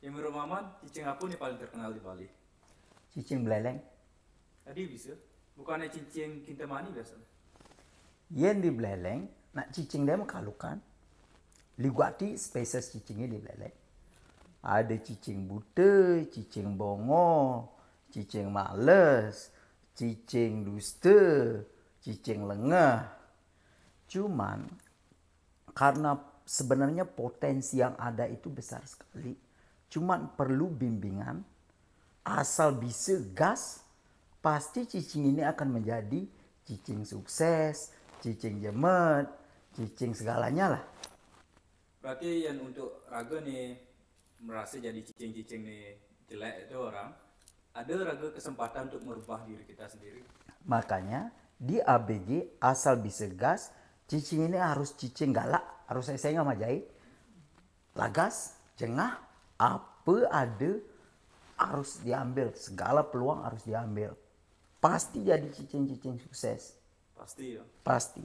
Yang menurut Maman, cicing apa nih paling terkenal di Bali? Cicing Beleleng. Tadi bisa. Bukannya cicing mani biasa? Yang di Beleleng, nak cicing dia mengkalukan. Liguati spesies cicingnya di Beleleng. Ada cicing buta, cicing bongo, cicing males, cicing dusta, cicing lengah. Cuman karena sebenarnya potensi yang ada itu besar sekali Cuman perlu bimbingan, asal bisa gas, pasti cicing ini akan menjadi cicing sukses, cicing jemet, cicing segalanya lah. Berarti yang untuk raga nih merasa jadi cicing-cicing nih jelek itu orang, ada raga kesempatan untuk merubah diri kita sendiri. Makanya di ABG asal bisa gas, cicing ini harus cicing galak, harus saya nggak majai, lagas, jengah, apa ada harus diambil segala peluang harus diambil pasti jadi cincin-cincin sukses pasti ya pasti